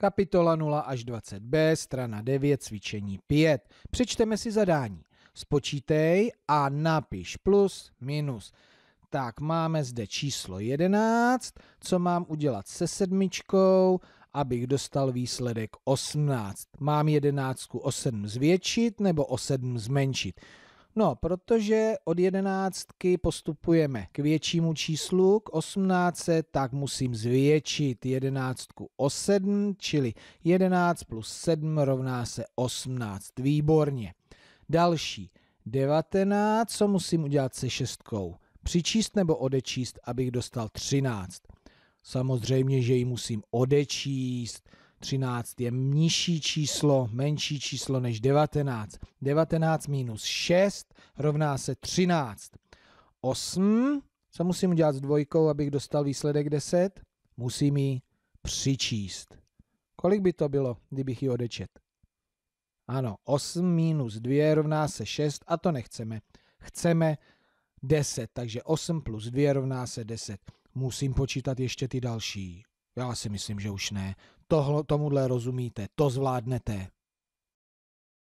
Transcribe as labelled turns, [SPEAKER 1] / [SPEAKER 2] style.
[SPEAKER 1] Kapitola 0 až 20b, strana 9, cvičení 5. Přečteme si zadání. Spočítej a napiš plus, minus. Tak máme zde číslo 11, co mám udělat se sedmičkou, abych dostal výsledek 18. Mám jedenáctku o 7 zvětšit nebo o 7 zmenšit. No, protože od jedenáctky postupujeme k většímu číslu, k osmnáctce, tak musím zvětšit jedenáctku o sedm, čili jedenáct plus sedm rovná se osmnáct. Výborně. Další. devatenáct, co musím udělat se šestkou? Přičíst nebo odečíst, abych dostal třináct. Samozřejmě, že ji musím odečíst. 13 je nižší číslo, menší číslo než 19. 19 minus 6 rovná se 13. 8, co musím udělat s dvojkou, abych dostal výsledek 10? Musím ji přičíst. Kolik by to bylo, kdybych ji odečet? Ano, 8 minus 2 rovná se 6 a to nechceme. Chceme 10, takže 8 plus 2 rovná se 10. Musím počítat ještě ty další. Já si myslím, že už ne. Tohle, tomuhle rozumíte, to zvládnete.